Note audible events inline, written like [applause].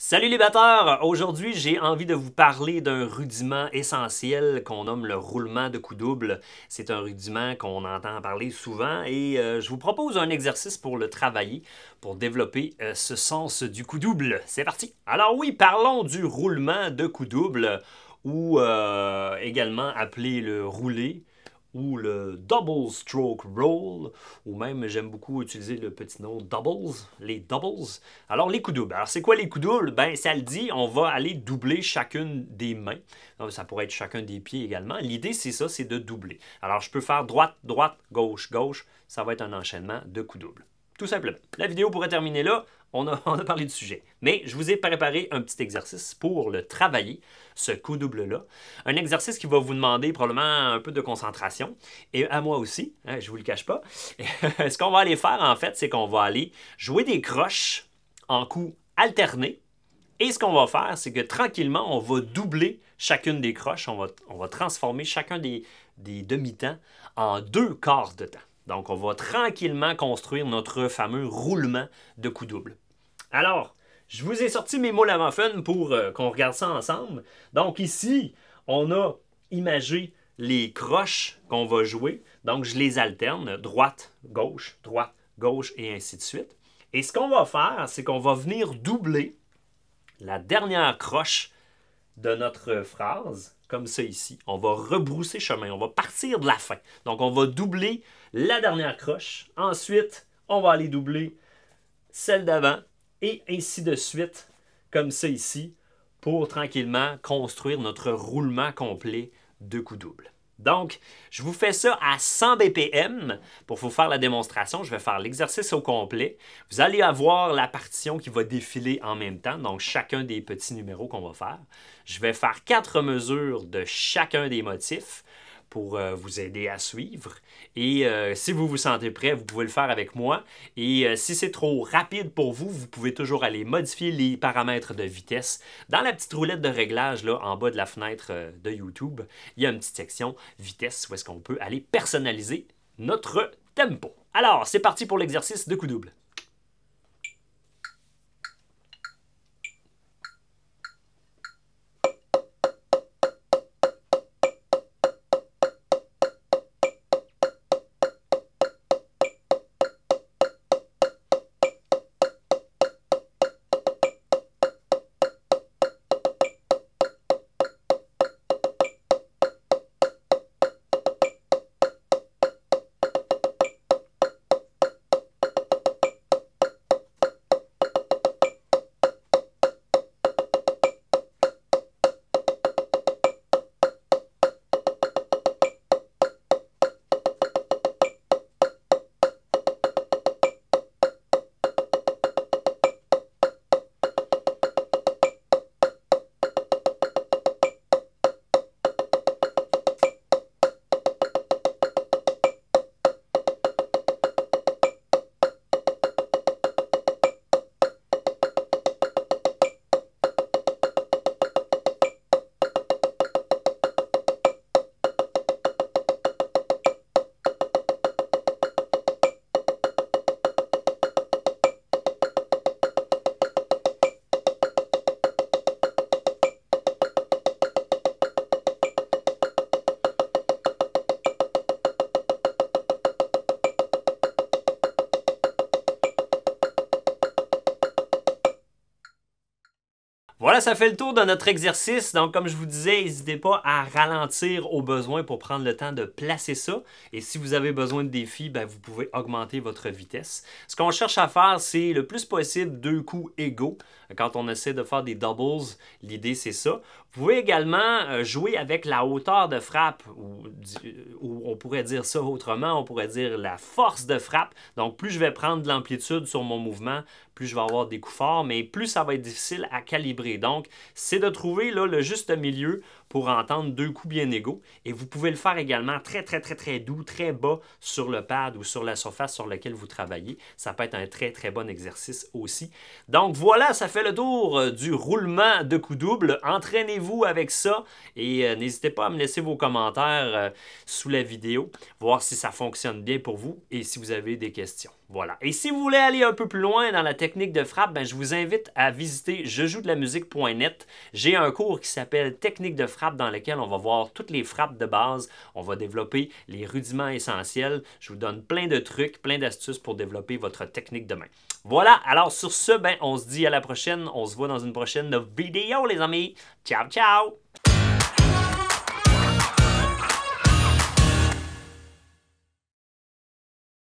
Salut les batteurs! Aujourd'hui, j'ai envie de vous parler d'un rudiment essentiel qu'on nomme le roulement de coup double. C'est un rudiment qu'on entend parler souvent et euh, je vous propose un exercice pour le travailler, pour développer euh, ce sens du coup double. C'est parti! Alors oui, parlons du roulement de coup double ou euh, également appelé le rouler » ou le double stroke roll, ou même j'aime beaucoup utiliser le petit nom doubles, les doubles. Alors les coups doubles. Alors c'est quoi les coups doubles Ben ça le dit, on va aller doubler chacune des mains. ça pourrait être chacun des pieds également. L'idée c'est ça, c'est de doubler. Alors je peux faire droite, droite, gauche, gauche. Ça va être un enchaînement de coups doubles. Tout simplement. La vidéo pourrait terminer là. [laughs] On a, parlé du sujet. Mais je vous ai préparé un petit exercice pour le travailler, ce coup double-là. Un exercice qui va vous demander probablement un peu de concentration, et à moi aussi, hein, je ne vous le cache pas. [laughs] ce qu'on va aller faire, en fait, c'est qu'on va aller jouer des croches en coups alternés. Et ce qu'on va faire, c'est que tranquillement, on va doubler chacune des croches. On va, transformer chacun des, des demi-temps en deux quarts de temps. Donc, on va tranquillement construire notre fameux roulement de coups doubles. Alors, je vous ai sorti mes mots avant fun pour euh, qu'on regarde ça ensemble. Donc ici, on a imagé les croches qu'on va jouer. Donc, je les alterne, droite, gauche, droite, gauche, et ainsi de suite. Et ce qu'on va faire, c'est qu'on va venir doubler la dernière croche de notre phrase, comme ça ici. On va rebrousser chemin, on va partir de la fin. Donc, on va doubler la dernière croche. Ensuite, on va aller doubler celle d'avant et ainsi de suite, comme ça ici, pour tranquillement construire notre roulement complet de coups doubles. Donc, je vous fais ça à 100 BPM. Pour vous faire la démonstration, je vais faire l'exercice au complet. Vous allez avoir la partition qui va défiler en même temps, donc chacun des petits numéros qu'on va faire. Je vais faire quatre mesures de chacun des motifs pour euh, vous aider à suivre. Et euh, si vous vous sentez prêt, vous pouvez le faire avec moi. Et euh, si c'est trop rapide pour vous, vous pouvez toujours aller modifier les paramètres de vitesse. Dans la petite roulette de réglage, là, en bas de la fenêtre de YouTube, il y a une petite section vitesse où est-ce qu'on peut aller personnaliser notre tempo. Alors, c'est parti pour l'exercice de coup double. Voilà, ça fait le tour de notre exercice. Donc, comme je vous disais, n'hésitez pas à ralentir au besoin pour prendre le temps de placer ça. Et si vous avez besoin de défis, ben, vous pouvez augmenter votre vitesse. Ce qu'on cherche à faire, c'est le plus possible deux coups égaux. Quand on essaie de faire des doubles, l'idée c'est ça. Vous pouvez également euh, jouer avec la hauteur de frappe, ou, on pourrait dire ça autrement, on pourrait dire la force de frappe. Donc plus je vais prendre de l'amplitude sur mon mouvement, plus je vais avoir des coups forts, mais plus ça va être difficile à calibrer. Donc c'est de trouver là, le juste milieu pour entendre deux coups bien égaux. Et vous pouvez le faire également très, très, très, très doux, très bas sur le pad ou sur la surface sur laquelle vous travaillez. Ça peut être un très, très bon exercice aussi. Donc voilà, ça fait le tour euh, du roulement de coups doubles. Entraînez-vous avec ça et euh, n'hésitez pas à me laisser vos commentaires euh, sous la vidéo, voir si ça fonctionne bien pour vous et si vous avez des questions. Voilà. Et si vous voulez aller un peu plus loin dans la technique de frappe, ben, je vous invite à visiter jejoue-de-la-musique.net. J'ai un cours qui s'appelle Technique de frappe frappes dans laquelle on va voir toutes les frappes de base. On va développer les rudiments essentiels. Je vous donne plein de trucs, plein d'astuces pour développer votre technique de main. Voilà, alors sur ce, ben, on se dit à la prochaine. On se voit dans une prochaine vidéo, les amis. Ciao, ciao!